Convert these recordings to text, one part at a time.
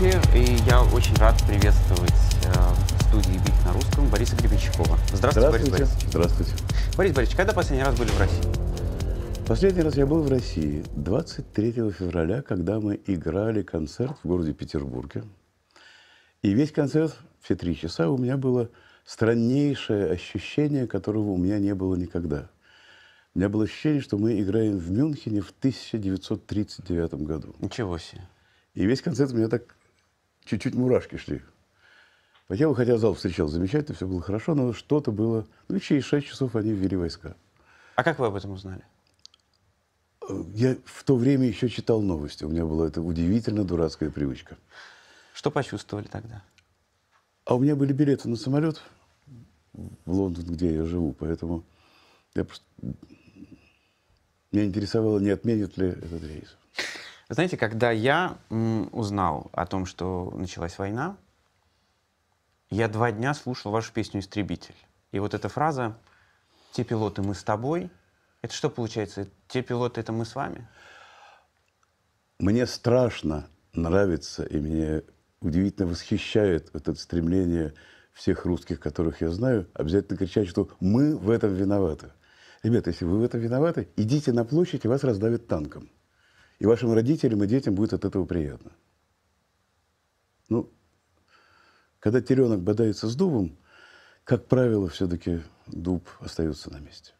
Здравствуйте, и я очень рад приветствовать э, в студии «Бит на русском» Бориса Гребенщикова. Здравствуйте, Здравствуйте, Борис Борисович. Здравствуйте. Борис Борисович, когда последний раз были в России? Последний раз я был в России 23 февраля, когда мы играли концерт в городе Петербурге. И весь концерт, все три часа, у меня было страннейшее ощущение, которого у меня не было никогда. У меня было ощущение, что мы играем в Мюнхене в 1939 году. Ничего себе. И весь концерт у меня так чуть-чуть мурашки шли. Я бы хотя зал встречал замечательно, все было хорошо, но что-то было... Ну, через 6 часов они ввели войска. А как вы об этом узнали? Э, я в то время еще читал новости. У меня была эта удивительно дурацкая привычка. Что почувствовали тогда? А у меня были билеты на самолет в Лондон, где я живу, поэтому я просто... меня интересовало, не отменят ли этот рейс. Знаете, когда я узнал о том, что началась война, я два дня слушал вашу песню «Истребитель». И вот эта фраза «Те пилоты, мы с тобой» — это что получается? «Те пилоты, это мы с вами»? Мне страшно нравится, и мне удивительно восхищает вот это стремление всех русских, которых я знаю, обязательно кричать, что мы в этом виноваты. Ребята, если вы в этом виноваты, идите на площадь, и вас раздавят танком. И вашим родителям и детям будет от этого приятно. Ну, когда теренок бодается с дубом, как правило, все-таки дуб остается на месте.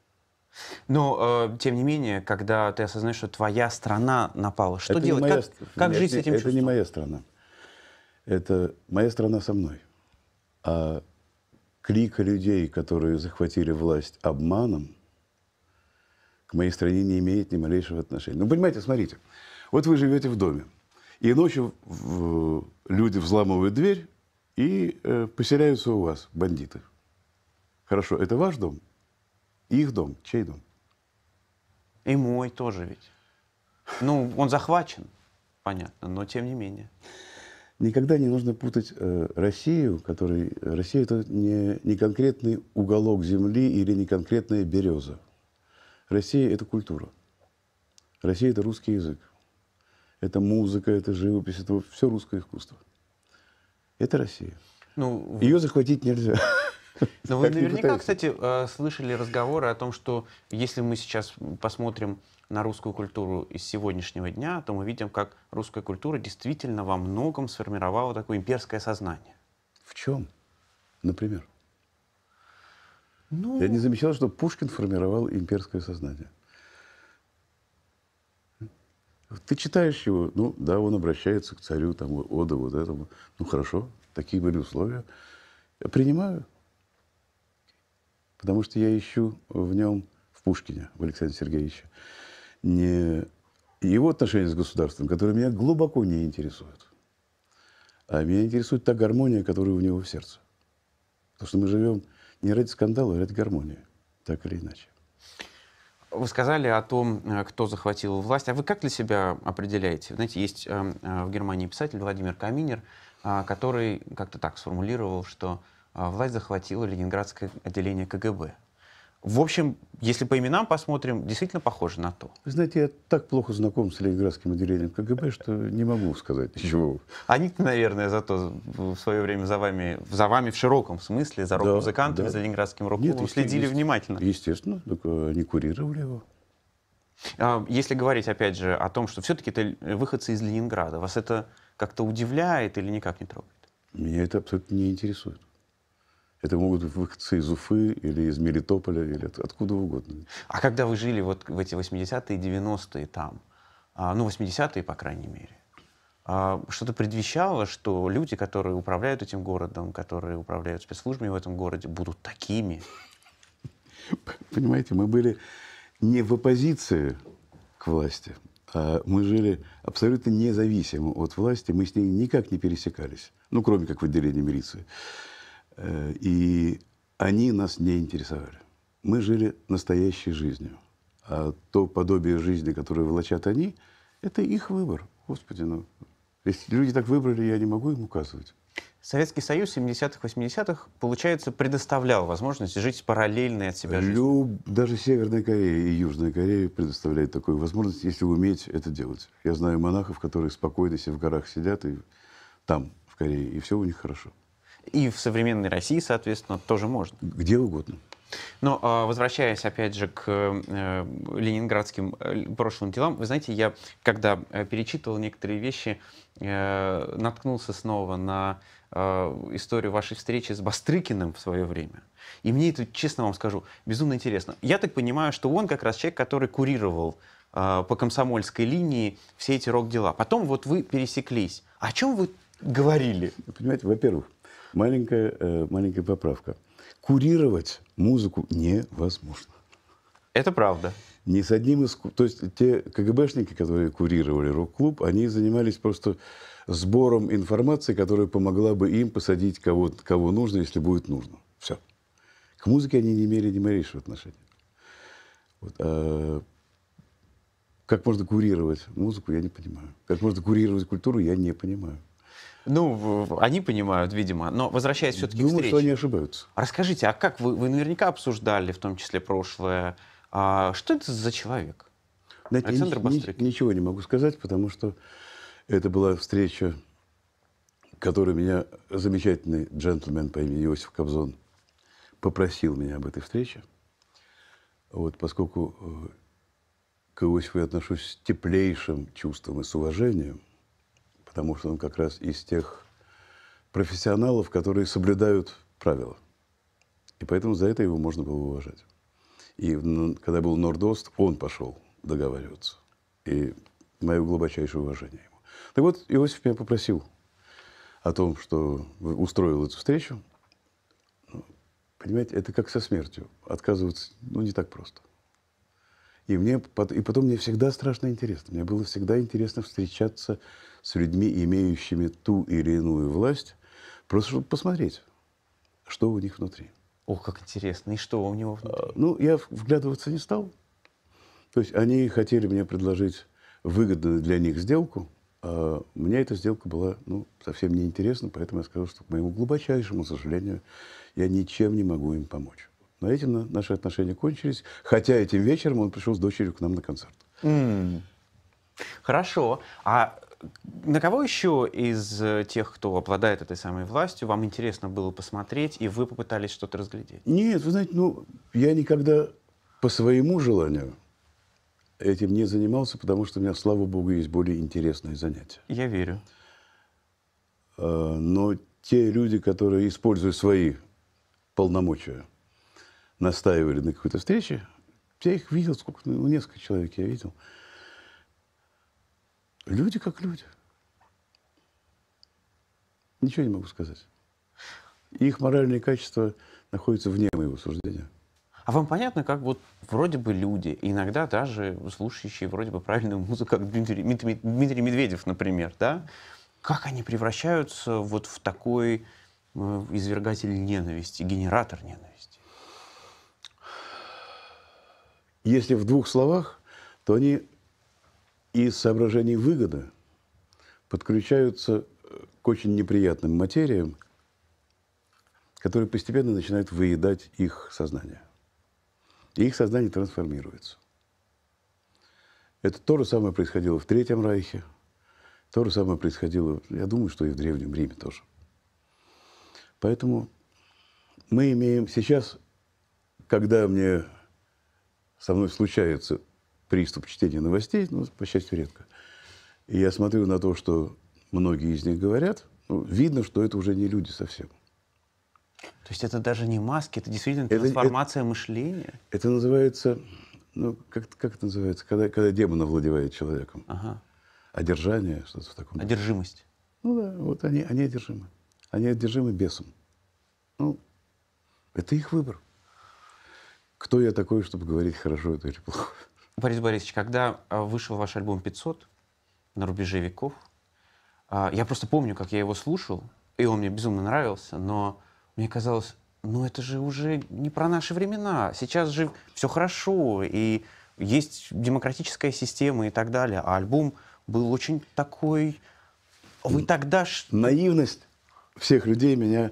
Но, э, тем не менее, когда ты осознаешь, что твоя страна напала, что это делать? Моя... Как, как Нет, жить с этим это чувством? Это не моя страна. Это моя страна со мной. А клика людей, которые захватили власть обманом, к моей стране не имеет ни малейшего отношения. Ну, понимаете, смотрите, вот вы живете в доме, и ночью в, люди взламывают дверь и э, поселяются у вас, бандиты. Хорошо, это ваш дом? Их дом? Чей дом? И мой тоже ведь. Ну, он захвачен, понятно, но тем не менее. Никогда не нужно путать э, Россию, который Россия это не, не конкретный уголок земли или не конкретная береза. Россия — это культура. Россия — это русский язык. Это музыка, это живопись, это все русское искусство. Это Россия. Ну, Ее захватить нельзя. Но ну, вы наверняка, кстати, э, слышали разговоры о том, что если мы сейчас посмотрим на русскую культуру из сегодняшнего дня, то мы видим, как русская культура действительно во многом сформировала такое имперское сознание. В чем, например? Ну... Я не замечал, что Пушкин формировал имперское сознание. Ты читаешь его, ну да, он обращается к царю, там, Ода, вот этому. Ну хорошо, такие были условия. Я принимаю. Потому что я ищу в нем, в Пушкине, в Александре Сергеевиче, не его отношения с государством, которые меня глубоко не интересуют. А меня интересует та гармония, которая у него в сердце. Потому что мы живем не ради скандала, а ради гармонии, так или иначе. Вы сказали о том, э, кто захватил власть. А вы как для себя определяете? Знаете, есть э, э, в Германии писатель Владимир Каминер, который как-то так сформулировал, что власть захватила Ленинградское отделение КГБ. В общем, если по именам посмотрим, действительно похоже на то. Вы знаете, я так плохо знаком с Ленинградским отделением КГБ, что не могу сказать ничего. Они-то, наверное, зато в свое время за вами, за вами в широком смысле, за рок-музыкантами, да, да. за ленинградским рок-клубом следили есть, внимательно. Естественно, только они курировали его. А, если говорить, опять же, о том, что все-таки это выходцы из Ленинграда, вас это как-то удивляет или никак не трогает? Меня это абсолютно не интересует. Это могут быть выходцы из Уфы или из Мелитополя, или откуда угодно. А когда вы жили вот в эти 80-е и 90-е там, а, ну, 80-е, по крайней мере, а, что-то предвещало, что люди, которые управляют этим городом, которые управляют спецслужбами в этом городе, будут такими? Понимаете, мы были не в оппозиции к власти, а мы жили абсолютно независимо от власти, мы с ней никак не пересекались, ну, кроме как в отделении милиции. Э, и они нас не интересовали. Мы жили настоящей жизнью. А то подобие жизни, которое влачат они, это их выбор. Господи, ну, если люди так выбрали, я не могу им указывать. Советский Союз 70-х, 80-х, получается, предоставлял возможность жить параллельно от себя жизнью. Люб... Даже Северная Корея и Южная Корея предоставляют такую возможность, если уметь это делать. Я знаю монахов, которые спокойно себе в горах сидят, и там, в Корее, и все у них хорошо. И в современной России, соответственно, тоже можно. Где угодно. Но а, возвращаясь опять же к э, ленинградским э, прошлым делам, вы знаете, я когда э, перечитывал некоторые вещи, наткнулся снова на историю вашей встречи с Бастрыкиным в свое время. И мне это, честно вам скажу, безумно интересно. Я так понимаю, что он как раз человек, который курировал по комсомольской линии все эти рок-дела. Потом вот вы пересеклись. О чем вы говорили? Понимаете, во-первых, маленькая, э, маленькая поправка. Курировать музыку невозможно. Это правда. Не с одним из... То есть те КГБшники, которые курировали рок-клуб, они занимались просто сбором информации, которая помогла бы им посадить кого, кого нужно, если будет нужно. Все. К музыке они не имели ни малейшего отношения. Вот, а как можно курировать музыку, я не понимаю. Как можно курировать культуру, я не понимаю. Ну, они понимают, видимо. Но возвращаясь все-таки Думаю, к встрече. что они ошибаются. Расскажите, а как вы, вы наверняка обсуждали, в том числе прошлое, а что это за человек? Знаете, Александр я ни, ни, ничего не могу сказать, потому что это была встреча, которую меня замечательный джентльмен по имени Иосиф Кобзон попросил меня об этой встрече. Вот, поскольку э, к Иосифу я отношусь с теплейшим чувством и с уважением – потому что он как раз из тех профессионалов, которые соблюдают правила. И поэтому за это его можно было уважать. И ну, когда был Нордост, он пошел договариваться. И мое глубочайшее уважение ему. Так вот, Иосиф меня попросил о том, что устроил эту встречу. Ну, понимаете, это как со смертью. Отказываться ну, не так просто. И, мне, и потом мне всегда страшно интересно. Мне было всегда интересно встречаться с людьми, имеющими ту или иную власть, просто чтобы посмотреть, что у них внутри. О, как интересно. И что у него а, внутри? Ну, я вглядываться не стал. То есть они хотели мне предложить выгодную для них сделку. А мне эта сделка была ну, совсем неинтересна, поэтому я сказал, что, к моему глубочайшему сожалению, я ничем не могу им помочь. На этом наши отношения кончились. Хотя этим вечером он пришел с дочерью к нам на концерт. Mm. Хорошо. А на кого еще из э, тех, кто обладает этой самой властью, вам интересно было посмотреть, и вы попытались что-то разглядеть? Нет, вы знаете, ну, я никогда по своему желанию этим не занимался, потому что у меня, слава богу, есть более интересные занятия. Я верю. Э, но те люди, которые используют свои полномочия настаивали на какой-то встрече. Я их видел, сколько, ну, ну, несколько человек я видел. Люди как люди. Ничего не могу сказать. Их моральные качества находятся вне моего суждения. А вам понятно, как вот вроде бы люди, иногда даже слушающие вроде бы правильную музыку, как Дмитрий, Дмитрий Медведев, например, да, как они превращаются вот в такой э, извергатель ненависти, генератор ненависти? Если в двух словах, то они из соображений выгоды подключаются э, к очень неприятным материям, которые постепенно начинают выедать их сознание. И их сознание трансформируется. Это то же самое происходило в Третьем Райхе, то же самое происходило, я думаю, что и в Древнем Риме тоже. Поэтому мы имеем сейчас, когда мне со мной случается приступ чтения новостей, но, ну, по счастью, редко. И я смотрю на то, что многие из них говорят, ну, видно, что это уже не люди совсем. То есть это даже не маски, это действительно это, трансформация это, мышления? Это называется, ну, как, как это называется, когда, когда демон овладевает человеком. Ага. Одержание, что-то в таком. Одержимость. Ну да, вот они, они одержимы. Они одержимы бесом. Ну, это их выбор кто я такой, чтобы говорить, хорошо это или плохо. Борис Борисович, когда э, вышел ваш альбом «500» на рубеже веков, э, я просто помню, как я его слушал, и он мне безумно нравился, но мне казалось, ну это же уже не про наши времена, сейчас же все хорошо, и есть демократическая система и так далее, а альбом был очень такой... Вы тогда... Наивность всех людей меня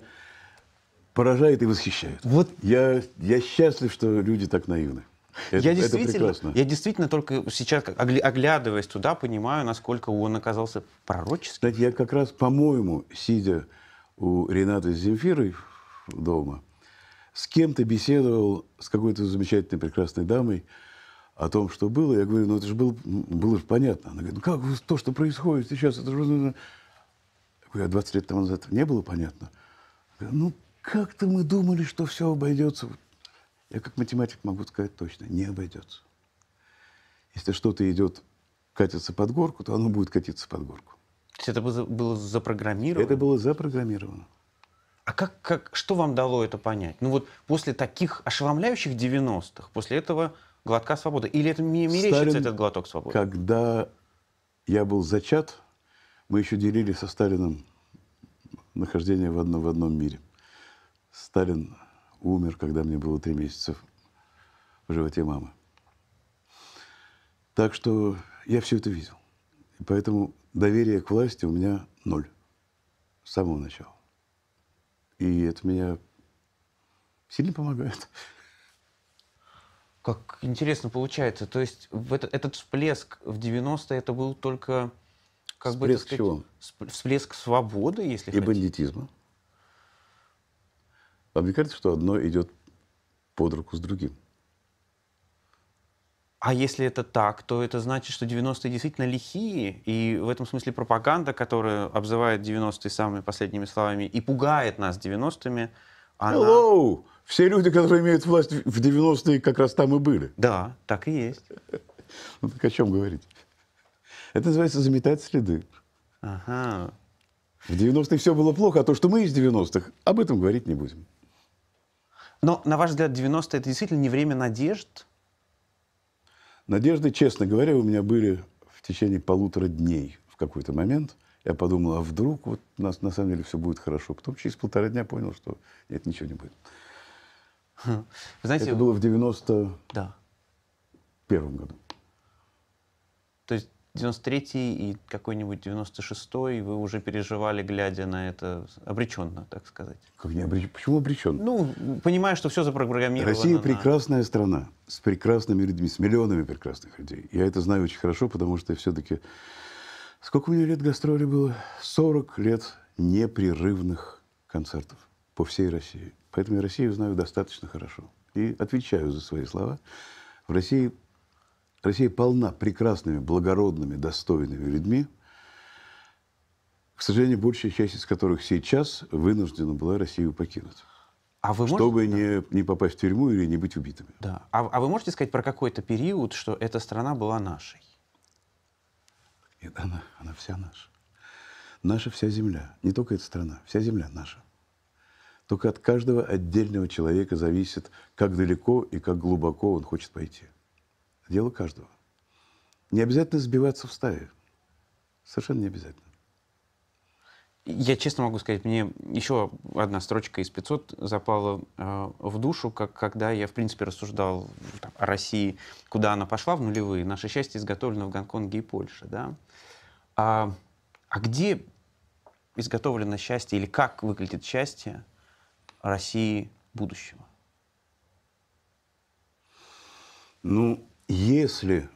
поражает и восхищает. Вот. Я, я счастлив, что люди так наивны. Это, я, действительно, это я действительно только сейчас, оглядываясь туда, понимаю, насколько он оказался пророческим. Кстати, я как раз, по-моему, сидя у Ренаты с Земфирой дома, с кем-то беседовал, с какой-то замечательной, прекрасной дамой, о том, что было. Я говорю, ну это же было, было же понятно. Она говорит, ну как то, что происходит сейчас, это же... Ну, ну, ну». Я говорю, а 20 лет тому назад не было понятно? Я говорю, ну, как-то мы думали, что все обойдется. Я как математик могу сказать точно, не обойдется. Если что-то идет, катится под горку, то оно будет катиться под горку. То есть это было запрограммировано? Это было запрограммировано. А как, как, что вам дало это понять? Ну вот после таких ошеломляющих 90-х, после этого глотка свободы, или это мне мерещится Сталин, этот глоток свободы? Когда я был зачат, мы еще делили со Сталином нахождение в одном, в одном мире – Сталин умер, когда мне было три месяца в животе мамы. Так что я все это видел. И поэтому доверие к власти у меня ноль с самого начала. И это меня сильно помогает. Как интересно получается. То есть это, этот всплеск в 90-е это был только... Как всплеск бы, сказать, чего? Всплеск свободы, если И хотите. бандитизма. Вам не кажется, что одно идет под руку с другим? А если это так, то это значит, что 90-е действительно лихие, и в этом смысле пропаганда, которая обзывает 90-е самыми последними словами и пугает нас 90-ми, она... Hello! Все люди, которые имеют власть в 90-е, как раз там и были. Да, так и есть. Ну так о чем говорить? Это называется заметать следы. Ага. В 90-е все было плохо, а то, что мы из 90-х, об этом говорить не будем. Но, на ваш взгляд, 90-е это действительно не время надежд? Надежды, честно говоря, у меня были в течение полутора дней в какой-то момент. Я подумал, а вдруг вот у нас на самом деле все будет хорошо. Потом через полтора дня понял, что нет, ничего не будет. Хм. Вы знаете, это было в 91 да. году. То есть 93-й и какой-нибудь 96-й вы уже переживали, глядя на это обреченно, так сказать? Как не обреч... Почему обречен? Ну, понимая, что все запрограммировано. Россия на... прекрасная страна с прекрасными людьми, с миллионами прекрасных людей. Я это знаю очень хорошо, потому что я все-таки... Сколько у меня лет гастроли было? 40 лет непрерывных концертов по всей России. Поэтому я Россию знаю достаточно хорошо. И отвечаю за свои слова. В России Россия полна прекрасными, благородными, достойными людьми, к сожалению, большая часть из которых сейчас вынуждена была Россию покинуть. А вы можете, чтобы не, не попасть в тюрьму или не быть убитыми. Да. А, а вы можете сказать про какой-то период, что эта страна была нашей? Нет, она, она вся наша. Наша вся земля. Не только эта страна, вся земля наша. Только от каждого отдельного человека зависит, как далеко и как глубоко он хочет пойти. Дело каждого. Не обязательно сбиваться в стае. Совершенно не обязательно. Я честно могу сказать, мне еще одна строчка из 500 запала э, в душу, как, когда я, в принципе, рассуждал ну, там, о России, куда она пошла в нулевые. Наше счастье изготовлено в Гонконге и Польше. Да? А, а где изготовлено счастье или как выглядит счастье России будущего? Ну, если,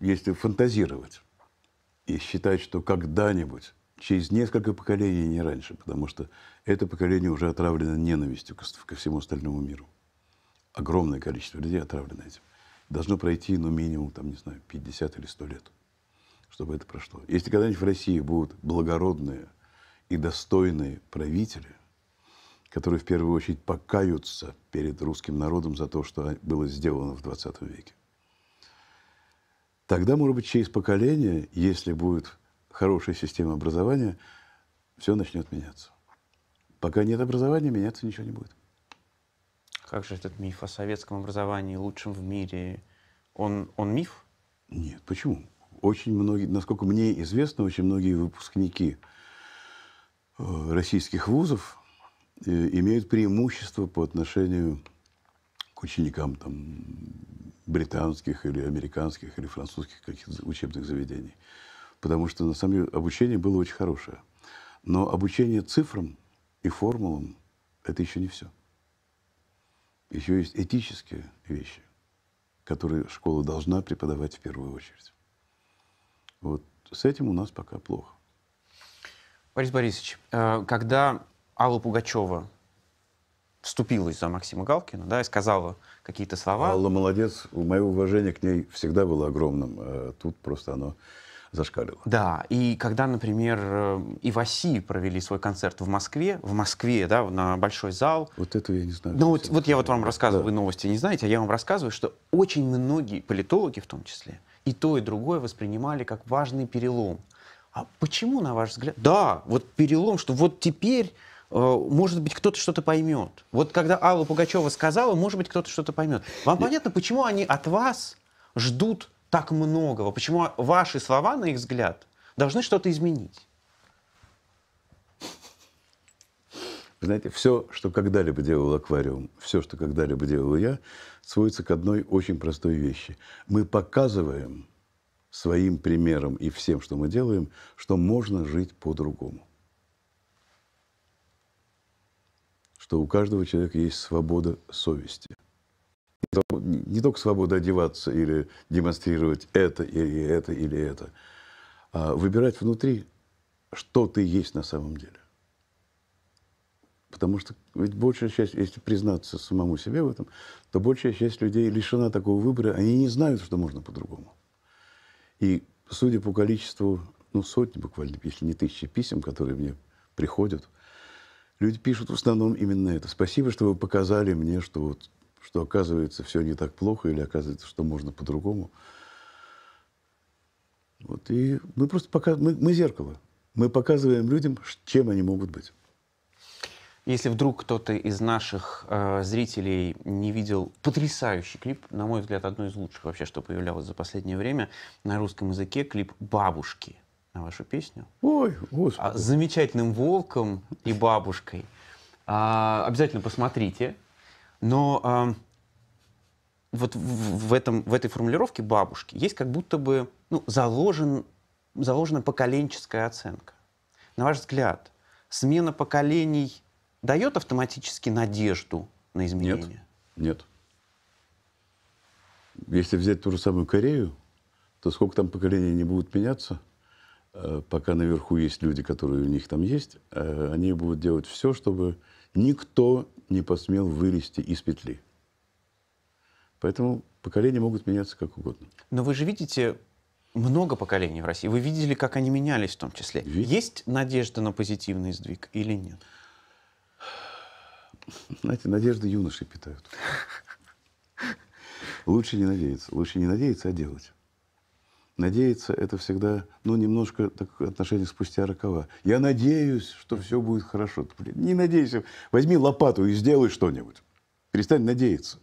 если фантазировать и считать, что когда-нибудь, через несколько поколений, не раньше, потому что это поколение уже отравлено ненавистью ко всему остальному миру. Огромное количество людей отравлено этим. Должно пройти, ну, минимум, там, не знаю, 50 или 100 лет, чтобы это прошло. Если когда-нибудь в России будут благородные и достойные правители, которые в первую очередь покаются перед русским народом за то, что было сделано в 20 веке, Тогда, может быть, через поколение, если будет хорошая система образования, все начнет меняться. Пока нет образования, меняться ничего не будет. Как же этот миф о советском образовании, лучшем в мире, он, он миф? Нет, почему? Очень многие, насколько мне известно, очень многие выпускники э, российских вузов э, имеют преимущество по отношению к ученикам там, британских или американских или французских каких-то учебных заведений. Потому что, на самом деле, обучение было очень хорошее. Но обучение цифрам и формулам – это еще не все. Еще есть этические вещи, которые школа должна преподавать в первую очередь. Вот с этим у нас пока плохо. Борис Борисович, э, когда Алла Пугачева вступилась за Максима Галкина, да, и сказала какие-то слова. Алла молодец, у мое уважение к ней всегда было огромным, э, тут просто оно зашкалило. Да, и когда, например, э, Иваси провели свой концерт в Москве, в Москве, да, на большой зал. Вот это я не знаю. Ну вот, вот я вот вам рассказываю, да. вы новости не знаете, а я вам рассказываю, что очень многие политологи в том числе и то, и другое воспринимали как важный перелом. А почему, на ваш взгляд? Да, вот перелом, что вот теперь Э, может быть, кто-то что-то поймет. Вот когда Алла Пугачева сказала, может быть, кто-то что-то поймет. Вам Нет. понятно, почему они от вас ждут так многого? Почему ваши слова, на их взгляд, должны что-то изменить? Вы знаете, все, что когда-либо делал аквариум, все, что когда-либо делал я, сводится к одной очень простой вещи. Мы показываем своим примером и всем, что мы делаем, что можно жить по-другому. что у каждого человека есть свобода совести. Не только свобода одеваться или демонстрировать это, или это, или это, а выбирать внутри, что ты есть на самом деле. Потому что ведь большая часть, если признаться самому себе в этом, то большая часть людей лишена такого выбора, они не знают, что можно по-другому. И судя по количеству, ну, сотни буквально, если не тысячи писем, которые мне приходят – Люди пишут в основном именно это. Спасибо, что вы показали мне, что, вот, что оказывается все не так плохо или оказывается, что можно по-другому. Вот, и мы просто пока мы, мы зеркало. Мы показываем людям, чем они могут быть. Если вдруг кто-то из наших э, зрителей не видел потрясающий клип, на мой взгляд, одно из лучших вообще, что появлялось за последнее время на русском языке, клип «Бабушки» на вашу песню. Ой, а, господи. Замечательным волком и бабушкой. А, обязательно посмотрите. Но а, вот в, в, этом, в этой формулировке бабушки есть как будто бы ну, заложен, заложена поколенческая оценка. На ваш взгляд, смена поколений дает автоматически надежду на изменения? Нет. Нет. Если взять ту же самую Корею, то сколько там поколений не будут меняться – Э, пока наверху есть люди, которые у них там есть, э, они будут делать все, чтобы никто не посмел вылезти из петли. Поэтому поколения могут меняться как угодно. Но вы же видите много поколений в России. Вы видели, как они менялись в том числе. Вид... Есть надежда на позитивный сдвиг или нет? Знаете, надежды юноши питают. Лучше не надеяться. Лучше не надеяться, а делать надеяться это всегда, ну, немножко так, отношение спустя рокова. Я надеюсь, что все будет хорошо. Блин, не надейся. Возьми лопату и сделай что-нибудь. Перестань надеяться.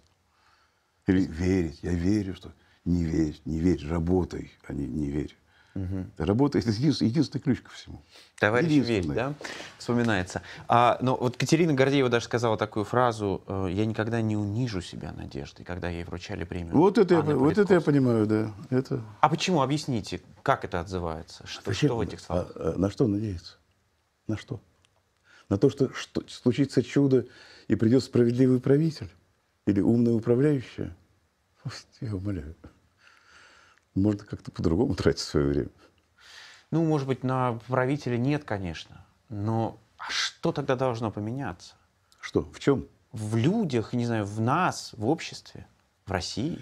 Или верить. Я верю, что... Не верь, не верь, работай, а не, не верь. Угу. Работа — это единственный, единственный ключ ко всему. Товарищ верь, да? Вспоминается. А, но ну, вот Катерина Гордеева даже сказала такую фразу э, «Я никогда не унижу себя надеждой», когда ей вручали премию. Вот это, я, вот это я понимаю, да. Это... А почему? Объясните, как это отзывается? Что, Вообще, а что в этих словах? А, а, на что надеется? На что? На то, что, что случится чудо, и придет справедливый правитель или умный управляющий? Я умоляю. Можно как-то по-другому тратить свое время. Ну, может быть, на правителя нет, конечно. Но а что тогда должно поменяться? Что? В чем? В людях, не знаю, в нас, в обществе, в России.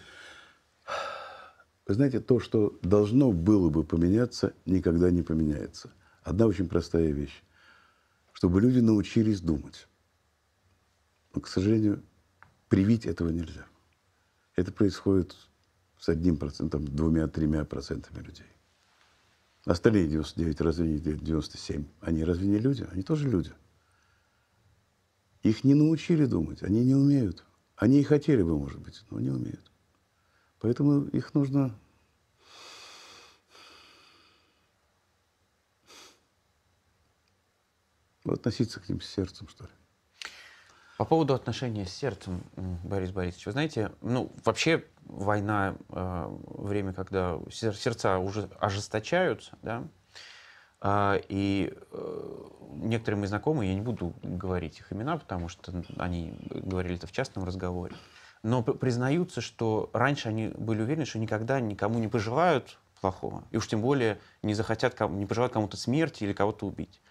Вы знаете, то, что должно было бы поменяться, никогда не поменяется. Одна очень простая вещь. Чтобы люди научились думать. Но, к сожалению, привить этого нельзя. Это происходит с одним процентом, двумя-тремя процентами людей. Остальные 99, разве не 97? Они разве не люди? Они тоже люди. Их не научили думать, они не умеют. Они и хотели бы, может быть, но не умеют. Поэтому их нужно относиться к ним с сердцем, что ли. По поводу отношения с сердцем, Борис Борисович, вы знаете, ну, вообще война, э, время, когда сердца уже ожесточаются, да, э, и э, некоторые мои знакомые, я не буду говорить их имена, потому что они говорили это в частном разговоре, но признаются, что раньше они были уверены, что никогда никому не пожелают плохого, и уж тем более не захотят, не пожелают кому-то смерти или кого-то убить.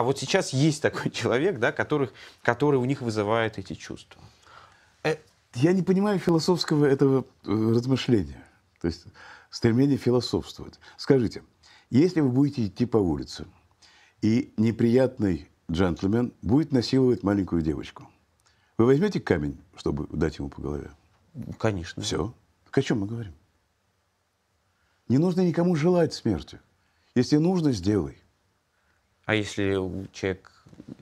А вот сейчас есть такой человек, да, которых, который у них вызывает эти чувства. Э, я не понимаю философского этого э, размышления, то есть стремление философствовать. Скажите, если вы будете идти по улице, и неприятный джентльмен будет насиловать маленькую девочку, вы возьмете камень, чтобы дать ему по голове? Конечно. Все. Так о чем мы говорим? Не нужно никому желать смерти. Если нужно, сделай. А если человек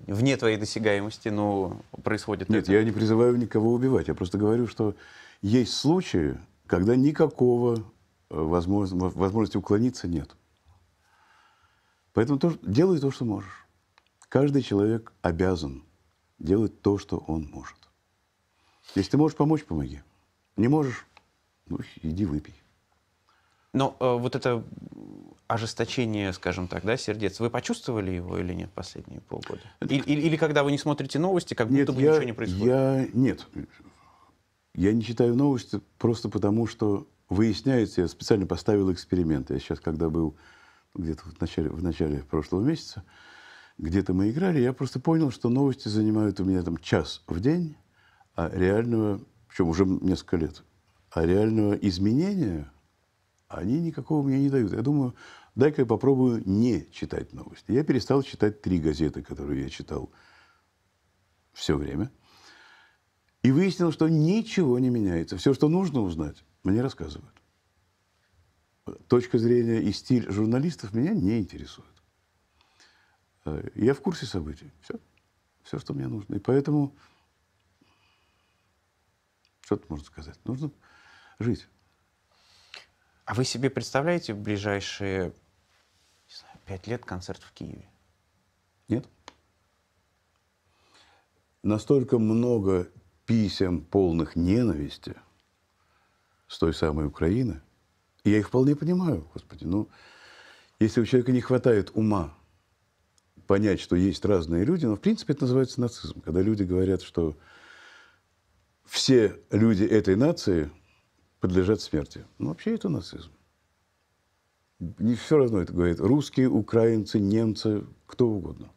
вне твоей досягаемости, но ну, происходит Нет, это? я не призываю никого убивать. Я просто говорю, что есть случаи, когда никакого э, возможности, возможности уклониться нет. Поэтому то, делай то, что можешь. Каждый человек обязан делать то, что он может. Если ты можешь помочь, помоги. Не можешь, ну, иди выпей. Но э, вот это ожесточение, скажем так, да, сердец, вы почувствовали его или нет последние полгода? Или, или, или когда вы не смотрите новости, как будто бы я, ничего не происходит? Я, нет, я не читаю новости просто потому, что выясняется, я специально поставил эксперимент. Я сейчас, когда был где-то в начале, в начале прошлого месяца, где-то мы играли, я просто понял, что новости занимают у меня там час в день, а реального, причем уже несколько лет, а реального изменения – они никакого мне не дают. Я думаю, дай-ка я попробую не читать новости. Я перестал читать три газеты, которые я читал все время. И выяснил, что ничего не меняется. Все, что нужно узнать, мне рассказывают. Точка зрения и стиль журналистов меня не интересует. Э, я в курсе событий. Все. Все, что мне нужно. И поэтому, что то можно сказать? Нужно жить. А вы себе представляете в ближайшие пять лет концерт в Киеве? Нет. Настолько много писем, полных ненависти с той самой Украины. И я их вполне понимаю, господи. Ну, если у человека не хватает ума понять, что есть разные люди, но ну, в принципе это называется нацизм, когда люди говорят, что все люди этой нации подлежат смерти. Ну, вообще это нацизм. Не все равно это говорит русские, украинцы, немцы, кто угодно.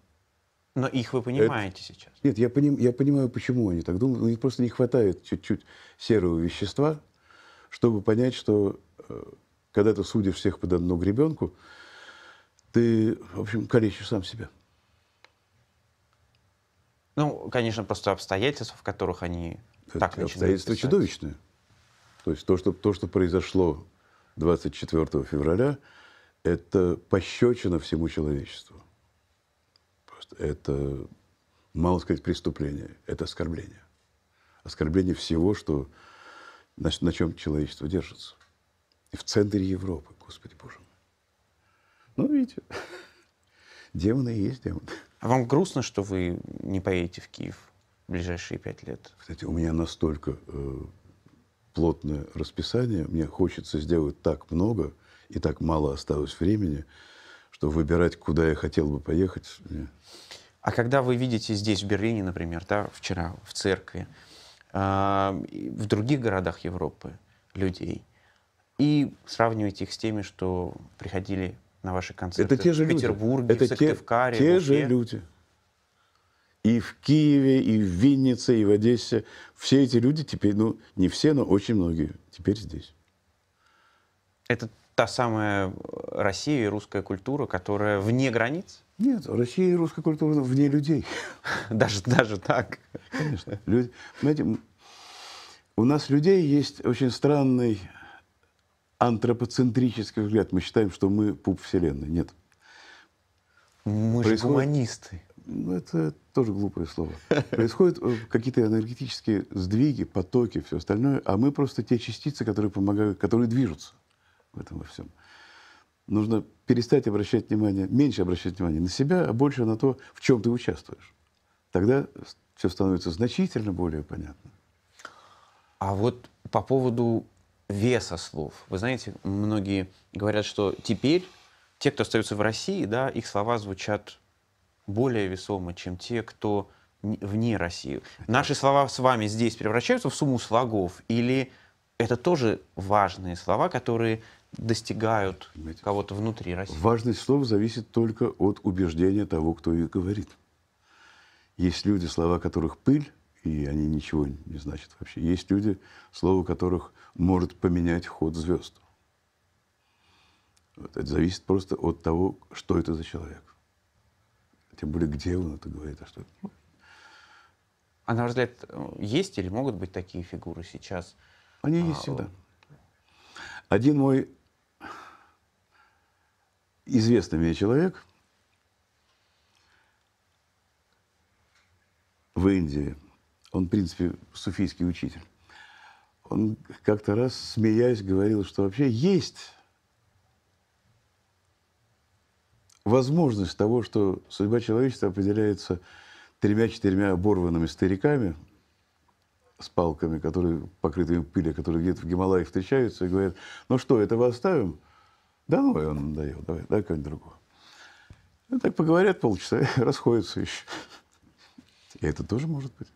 Но их вы понимаете это... сейчас? Нет, я, поним... я понимаю, почему они так думают. У просто не хватает чуть-чуть серого вещества, чтобы понять, что э, когда ты судишь всех под одну гребенку, ты, в общем, калечишь сам себя. Ну, конечно, просто обстоятельства, в которых они это так начинают Обстоятельства писать. чудовищные. То есть то, что, то, что произошло 24 февраля, это пощечина всему человечеству. Просто это, мало сказать, преступление, это оскорбление. Оскорбление всего, что, на, на чем человечество держится. И в центре Европы, Господи Боже мой. Ну, видите, демоны и есть демоны. А вам грустно, что вы не поедете в Киев в ближайшие пять лет? Кстати, у меня настолько э, плотное расписание, мне хочется сделать так много, и так мало осталось времени, что выбирать, куда я хотел бы поехать. А когда вы видите здесь, в Берлине, например, да, вчера в церкви, а, в других городах Европы людей, и сравниваете их с теми, что приходили на ваши концерты это те же в Петербурге, люди. Это в Сыктывкаре, те, те же люди и в Киеве, и в Виннице, и в Одессе. Все эти люди теперь, ну, не все, но очень многие теперь здесь. Это та самая Россия и русская культура, которая вне границ? Нет, Россия и русская культура вне людей. Даже, даже так? Конечно. Люди, понимаете, у нас людей есть очень странный антропоцентрический взгляд. Мы считаем, что мы пуп Вселенной. Нет. Мы Происходит... же гуманисты. Ну, это тоже глупое слово. Происходят э, какие-то энергетические сдвиги, потоки, все остальное, а мы просто те частицы, которые помогают, которые движутся в этом во всем. Нужно перестать обращать внимание, меньше обращать внимание на себя, а больше на то, в чем ты участвуешь. Тогда все становится значительно более понятно. А вот по поводу веса слов. Вы знаете, многие говорят, что теперь те, кто остается в России, да, их слова звучат более весомы, чем те, кто вне России. Наши слова с вами здесь превращаются в сумму слогов или это тоже важные слова, которые достигают Понимаете, кого-то внутри России? Важность слов зависит только от убеждения того, кто их говорит. Есть люди, слова которых пыль, и они ничего не значат вообще. Есть люди, слова которых может поменять ход звезд. Вот, это зависит просто от того, что это за человек. Тем более, где он это говорит, а что это? А на ваш взгляд, есть или могут быть такие фигуры сейчас? Они а, есть всегда. Один мой известный мне человек в Индии, он, в принципе, суфийский учитель, он как-то раз, смеясь, говорил, что вообще есть возможность того, что судьба человечества определяется тремя-четырьмя оборванными стариками с палками, которые покрытыми пылью, которые где-то в Гималаях встречаются и говорят, ну что, этого оставим? Да ну, он нам надоел, давай, давай кого-нибудь другого. Ну, так поговорят полчаса, расходятся еще. И это тоже может быть.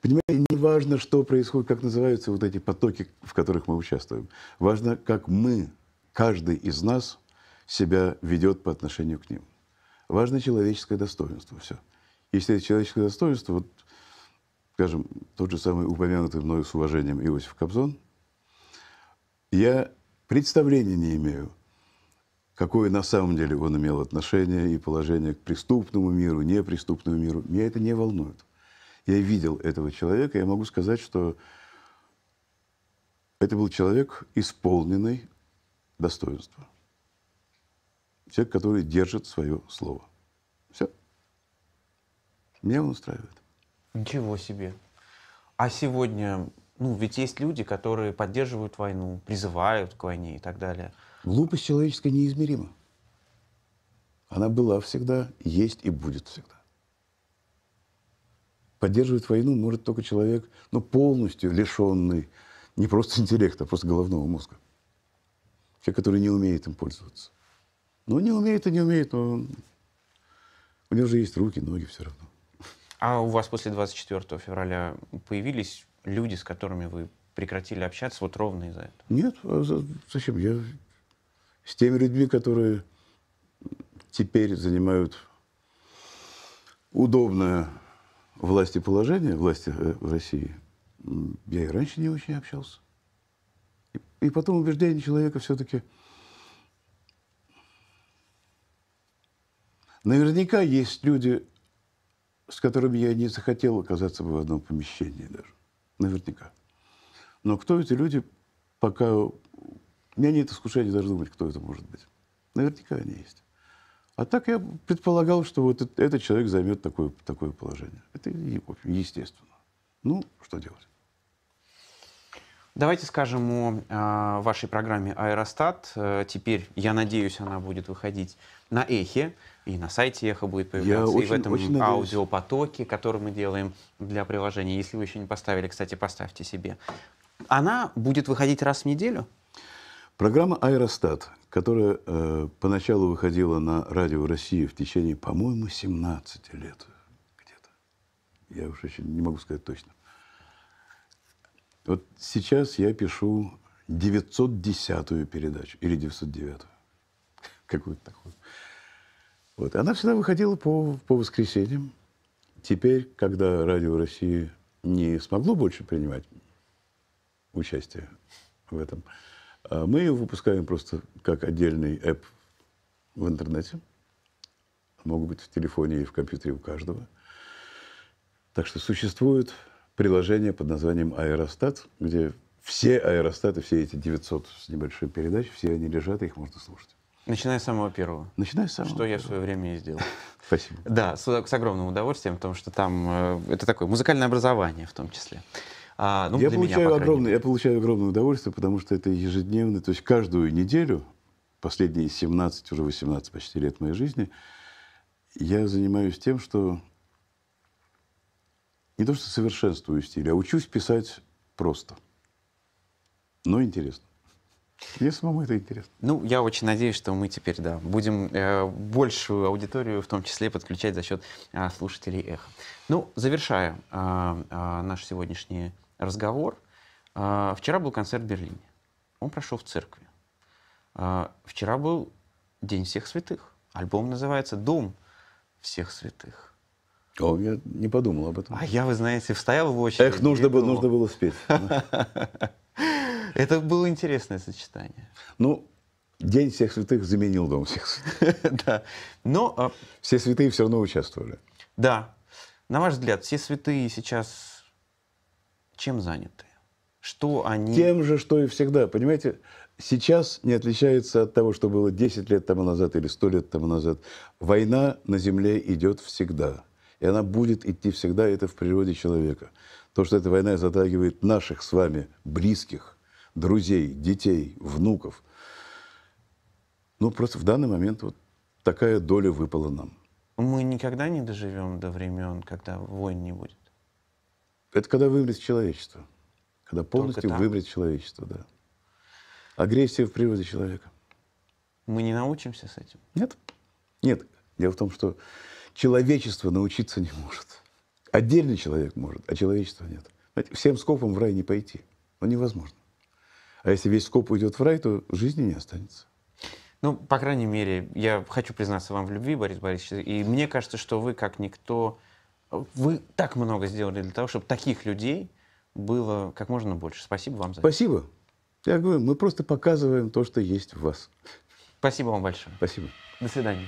Понимаете, не важно, что происходит, как называются вот эти потоки, в которых мы участвуем. Важно, как мы, каждый из нас – себя ведет по отношению к ним. Важно человеческое достоинство, все. Если это человеческое достоинство, вот, скажем, тот же самый упомянутый мною с уважением Иосиф Кобзон, я представления не имею, какое на самом деле он имел отношение и положение к преступному миру, неприступному миру. Меня это не волнует. Я видел этого человека, и я могу сказать, что это был человек, исполненный достоинства. Человек, который держит свое слово. Все. Меня он устраивает. Ничего себе. А сегодня, ну, ведь есть люди, которые поддерживают войну, призывают к войне и так далее. Глупость человеческая неизмерима. Она была всегда, есть и будет всегда. Поддерживать войну может только человек, ну, полностью лишенный не просто интеллекта, а просто головного мозга. Человек, который не умеет им пользоваться. Ну, не умеет и не умеет, но у него же есть руки, ноги все равно. А у вас после 24 февраля появились люди, с которыми вы прекратили общаться вот ровно из-за этого? Нет, а зачем? Я с теми людьми, которые теперь занимают удобное власти положение, власти э, в России, я и раньше не очень общался. И потом убеждение человека все-таки – Наверняка есть люди, с которыми я не захотел оказаться бы в одном помещении даже. Наверняка. Но кто эти люди, пока... У меня нет искушения даже думать, кто это может быть. Наверняка они есть. А так я предполагал, что вот этот человек займет такое, такое положение. Это естественно. Ну, что делать? Давайте скажем о э, вашей программе «Аэростат». Э, теперь, я надеюсь, она будет выходить на эхе, и на сайте Эхо будет появляться, Я и очень, в этом очень аудиопотоке, который мы делаем для приложения. Если вы еще не поставили, кстати, поставьте себе. Она будет выходить раз в неделю? Программа «Аэростат», которая э, поначалу выходила на радио России в течение, по-моему, 17 лет где-то. Я уж еще не могу сказать точно. Вот сейчас я пишу 910-ю передачу или 909-ю какую-то такую. Вот. Она всегда выходила по, по воскресеньям. Теперь, когда Радио России не смогло больше принимать участие в этом, а мы ее выпускаем просто как отдельный app в интернете. Могут быть в телефоне и в компьютере у каждого. Так что существует приложение под названием «Аэростат», где все аэростаты, все эти 900 с небольшой передач, все они лежат, и их можно слушать. Начиная с самого первого. Начиная с самого Что первого. я в свое время и сделал. Спасибо. Да, с, с огромным удовольствием, потому что там э, это такое музыкальное образование в том числе. А, ну, я, получаю меня, огромное, я получаю огромное удовольствие, потому что это ежедневно, то есть каждую неделю, последние 17, уже 18 почти лет моей жизни, я занимаюсь тем, что не то что совершенствую стиль, а учусь писать просто, но интересно. Мне самому это интересно. Ну, я очень надеюсь, что мы теперь, да, будем э, большую аудиторию в том числе подключать за счет э, слушателей «Эхо». Ну, завершая э, э, наш сегодняшний разговор, э, вчера был концерт в Берлине. Он прошел в церкви. Э, вчера был День всех святых. Альбом называется «Дом всех святых». О, я не подумал об этом. А я, вы знаете, встоял в очередь. Эх, нужно, было, нужно было спеть. Это было интересное сочетание. Ну, День всех святых заменил Дом всех святых. да. Но... А все святые все равно участвовали. Да. На ваш взгляд, все святые сейчас чем заняты? Что они... Тем же, что и всегда. Понимаете, сейчас не отличается от того, что было 10 лет тому назад или 100 лет тому назад. Война на Земле идет всегда. И она будет идти всегда, это в природе человека. То, что эта война затрагивает наших с вами близких – друзей, детей, внуков. Ну, просто в данный момент вот такая доля выпала нам. Мы никогда не доживем до времен, когда войн не будет. Это когда вымрет человечество. Когда полностью вымрет человечество, да. Агрессия в природе человека. Мы не научимся с этим? Нет. Нет. Дело в том, что человечество научиться не может. Отдельный человек может, а человечества нет. Знаете, всем скопом в рай не пойти. Ну, невозможно. А если весь скоп уйдет в рай, то жизни не останется. Ну, по крайней мере, я хочу признаться вам в любви, Борис Борисович, и мне кажется, что вы, как никто, вы так много сделали для того, чтобы таких людей было как можно больше. Спасибо вам за Спасибо. это. Спасибо. Я говорю, мы просто показываем то, что есть в вас. Спасибо вам большое. Спасибо. До свидания.